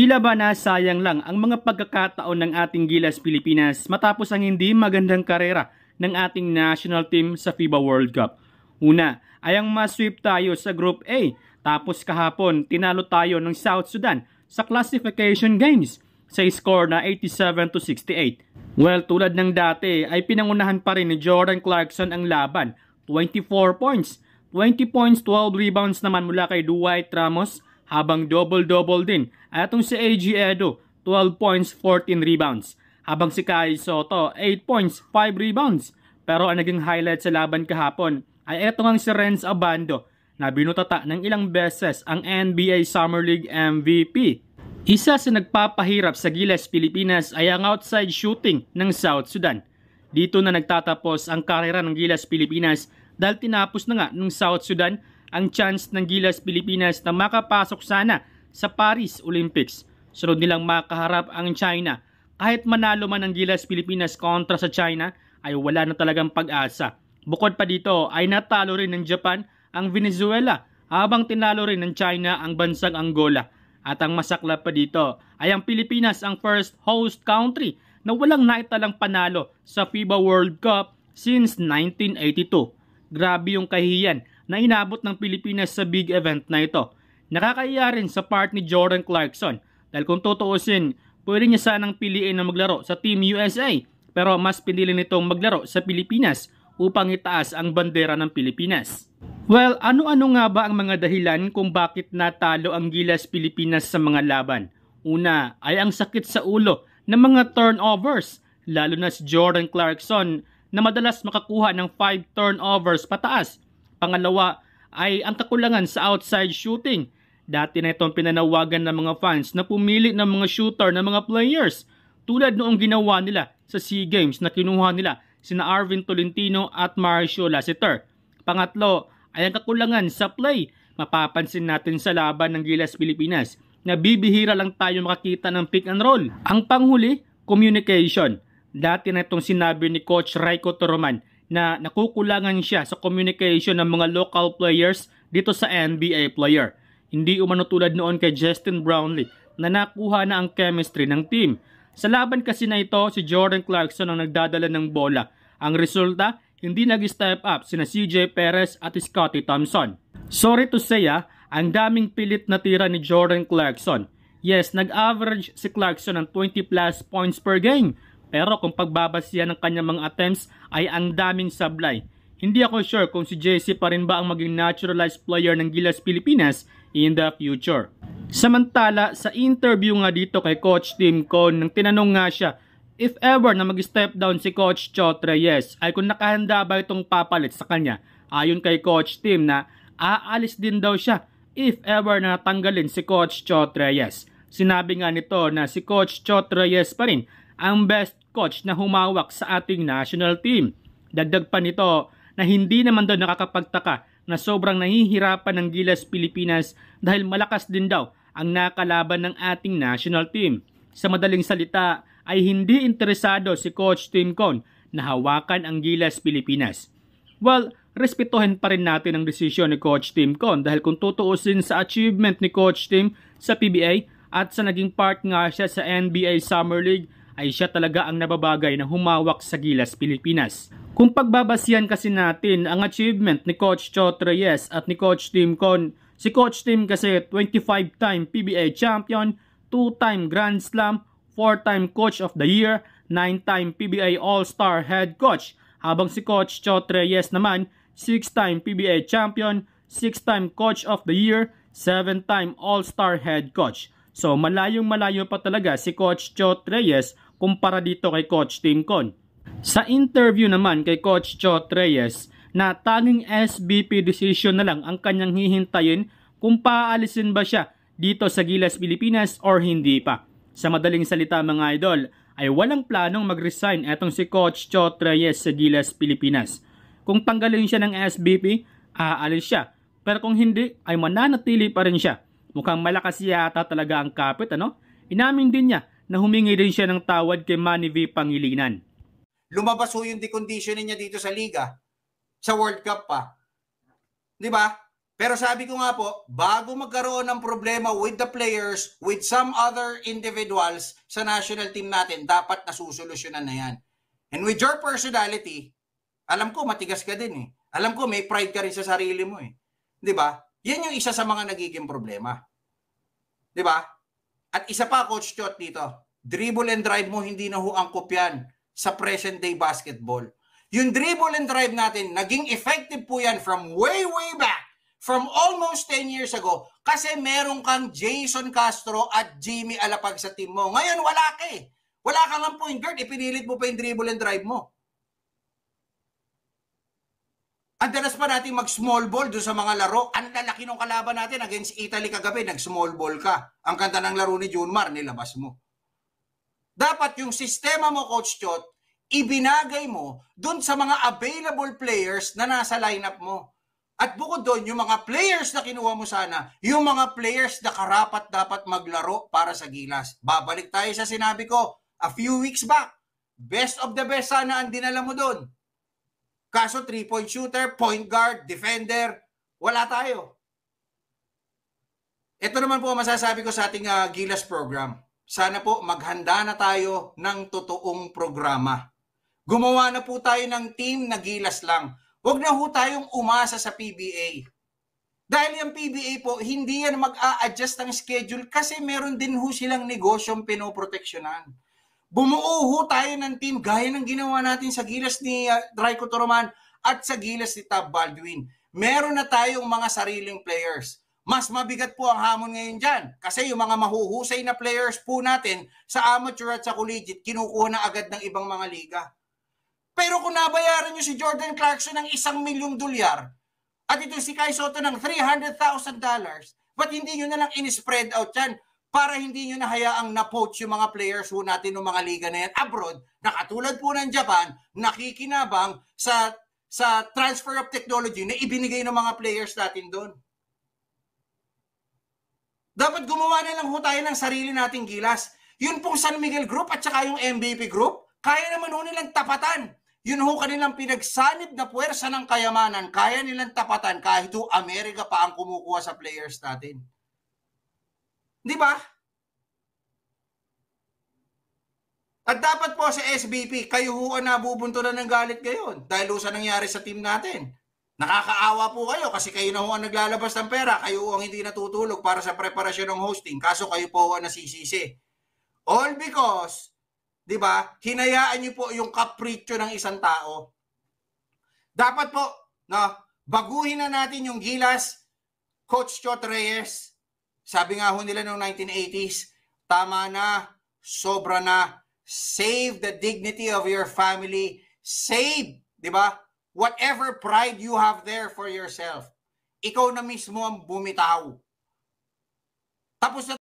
Tila ba na sayang lang ang mga pagkakataon ng ating Gilas Pilipinas matapos ang hindi magandang karera ng ating national team sa FIBA World Cup. Una ay ang ma-sweep tayo sa Group A tapos kahapon tinalo tayo ng South Sudan sa classification games sa score na 87 to 68. Well, tulad ng dati ay pinangunahan pa rin ni Jordan Clarkson ang laban, 24 points. 20 points, 12 rebounds naman mula kay Dwight Ramos habang double-double din. At itong si AG Edo, 12 points, 14 rebounds. Habang si Kai Soto, 8 points, 5 rebounds. Pero ang naging highlight sa laban kahapon ay eto ngang si Renz Abando na binutata ng ilang beses ang NBA Summer League MVP. Isa sa nagpapahirap sa Gilas, Pilipinas ay ang outside shooting ng South Sudan. Dito na nagtatapos ang karera ng Gilas, Pilipinas dahil tinapos na nga ng South Sudan ang chance ng Gilas Pilipinas na makapasok sana sa Paris Olympics. Sunod nilang makaharap ang China. Kahit manalo man ang Gilas Pilipinas kontra sa China ay wala na talagang pag-asa. Bukod pa dito ay natalo rin ng Japan ang Venezuela habang tinalo rin ng China ang bansang Angola. At ang masaklap pa dito ay ang Pilipinas ang first host country na walang naitalang panalo sa FIBA World Cup since 1982. Grabe yung kahiyan na inabot ng Pilipinas sa big event na ito. Nakakaiya rin sa part ni Jordan Clarkson dahil kung tutuusin, pwede niya sanang piliin na maglaro sa Team USA pero mas pinili nitong maglaro sa Pilipinas upang itaas ang bandera ng Pilipinas. Well, ano-ano nga ba ang mga dahilan kung bakit natalo ang Gilas Pilipinas sa mga laban? Una ay ang sakit sa ulo ng mga turnovers, lalo na si Jordan Clarkson na madalas makakuha ng 5 turnovers pataas Pangalawa ay ang kakulangan sa outside shooting. Dati na itong pinanawagan ng mga fans na pumili ng mga shooter ng mga players tulad noong ginawa nila sa SEA Games na kinuha nila sina Arvin Tolentino at Marcio Lassiter. Pangatlo ay ang kakulangan sa play. Mapapansin natin sa laban ng Gilas Pilipinas na bibihira lang tayo makakita ng pick and roll. Ang panghuli, communication. Dati na itong sinabi ni Coach Raiko Toroman na nakukulangan siya sa communication ng mga local players dito sa NBA player. Hindi umano tulad noon kay Justin Brownlee na nakuha na ang chemistry ng team. Sa laban kasi na ito, si Jordan Clarkson ang nagdadala ng bola. Ang resulta, hindi nag-step up sina CJ Perez at Scottie Thompson. Sorry to say ah, ang daming pilit na tira ni Jordan Clarkson. Yes, nag-average si Clarkson ng 20 plus points per game pero kung pagbabasiya ng kanyang mga attempts ay ang daming sablay. Hindi ako sure kung si JC pa rin ba ang maging naturalized player ng Gilas Pilipinas in the future. Samantala, sa interview nga dito kay Coach Tim Cohn, nang tinanong nga siya, if ever na mag-step down si Coach Chot Reyes, ay kung nakahanda ba itong papalit sa kanya, ayon kay Coach Tim na aalis din daw siya if ever na tanggalin si Coach Chot Reyes. Sinabi nga nito na si Coach Chot Reyes pa rin ang best coach na humawak sa ating national team. Dagdag pa nito na hindi naman daw nakakapagtaka na sobrang nahihirapan ng Gilas Pilipinas dahil malakas din daw ang nakalaban ng ating national team. Sa madaling salita ay hindi interesado si Coach Tim Con na hawakan ang Gilas Pilipinas. Well, respetuhin pa rin natin ang desisyon ni Coach Tim Con dahil kung tutuusin sa achievement ni Coach Tim sa PBA at sa naging part nga siya sa NBA Summer League ay siya talaga ang nababagay na humawak sa Gilas, Pilipinas. Kung pagbabasihan kasi natin ang achievement ni Coach Chot Reyes at ni Coach Tim Con, si Coach Tim kasi 25-time PBA champion, 2-time Grand Slam, 4-time Coach of the Year, 9-time PBA All-Star Head Coach, habang si Coach Chot Reyes naman 6-time PBA champion, 6-time Coach of the Year, 7-time All-Star Head Coach. So malayong malayo pa talaga si Coach Chot Reyes kumpara dito kay Coach Tim Con. Sa interview naman kay Coach Chot Reyes na tanging SBP decision na lang ang kanyang hihintayin kung paalisin ba siya dito sa Gilas Pilipinas or hindi pa. Sa madaling salita mga idol, ay walang planong mag-resign etong si Coach Chot Reyes sa Gilas Pilipinas. Kung tanggalin siya ng SBP, aalis siya. Pero kung hindi, ay mananatili pa rin siya. Mukhang malakas yata talaga ang kapit, ano? Inamin din niya na humingi rin siya ng tawad kay Manny V. Pangilinan. Lumabas ho yung deconditioning niya dito sa liga, sa World Cup pa. Di ba? Pero sabi ko nga po, bago magkaroon ng problema with the players, with some other individuals sa national team natin, dapat nasusolusyonan na yan. And with your personality, alam ko matigas ka din eh. Alam ko may pride ka rin sa sarili mo eh. 'Di ba? Yan yung isa sa mga nagiging problema. 'Di ba? At isa pa, Coach Chot dito, dribble and drive mo, hindi na ho ang yan sa present day basketball. Yung dribble and drive natin, naging effective po yan from way, way back. From almost 10 years ago. Kasi meron kang Jason Castro at Jimmy Alapag sa team mo. Ngayon, wala ka eh. Wala kang lang point guard. Ipinilit mo pa yung dribble and drive mo. Ang dalas pa natin mag-small ball doon sa mga laro. Ang lalaki ng kalaban natin against Italy kagabi, nag-small ball ka. Ang kanta ng laro ni Junmar, nilabas mo. Dapat yung sistema mo, Coach Chot, ibinagay mo doon sa mga available players na nasa lineup mo. At bukod doon, yung mga players na kinuha mo sana, yung mga players na karapat dapat maglaro para sa Gilas. Babalik tayo sa sinabi ko a few weeks back. Best of the best sana ang dinala mo doon Kaso three-point shooter, point guard, defender, wala tayo. Ito naman po ang masasabi ko sa ating uh, Gilas program. Sana po maghanda na tayo ng totoong programa. Gumawa na po tayo ng team na Gilas lang. Huwag na ho tayong umasa sa PBA. Dahil yung PBA po, hindi yan mag-a-adjust ng schedule kasi meron din ho silang negosyong pinoproteksyonan. Bumuo ho tayo ng team gaya ng ginawa natin sa gilas ni uh, ah, Draco Toroman at sa gilas ni Tab Baldwin. Meron na tayong mga sariling players. Mas mabigat po ang hamon ngayon dyan. Kasi yung mga mahuhusay na players po natin sa amateur at sa collegiate, kinukuha na agad ng ibang mga liga. Pero kung nabayaran nyo si Jordan Clarkson ng isang milyong dolyar, at ito si Kai Soto ng $300,000, ba't hindi nyo na lang in-spread out yan? para hindi nyo nahayaang na-poach yung mga players po natin ng mga liga na yan abroad na katulad po ng Japan nakikinabang sa sa transfer of technology na ibinigay ng mga players natin doon. Dapat gumawa na lang ho tayo ng sarili nating gilas. Yun pong San Miguel Group at saka yung MVP Group, kaya naman ho nilang tapatan. Yun ho kanilang pinagsanib na puwersa ng kayamanan, kaya nilang tapatan kahit to Amerika pa ang kumukuha sa players natin. Di ba? At dapat po sa SBP, kayo ho ang nabubuntulan ng galit ngayon dahil sa nangyari sa team natin. Nakakaawa po kayo kasi kayo na ho ang naglalabas ng pera, kayo ho ang hindi natutulog para sa preparasyon ng hosting, kaso kayo po ho ang nasisisi. All because, di ba, hinayaan niyo po yung kapritsyo ng isang tao. Dapat po, no, baguhin na natin yung gilas, Coach Chot Reyes, sabi nga ho nila noong 1980s, tama na, sobra na, save the dignity of your family, save, di ba? Whatever pride you have there for yourself. Ikaw na mismo ang bumitaw. Tapos na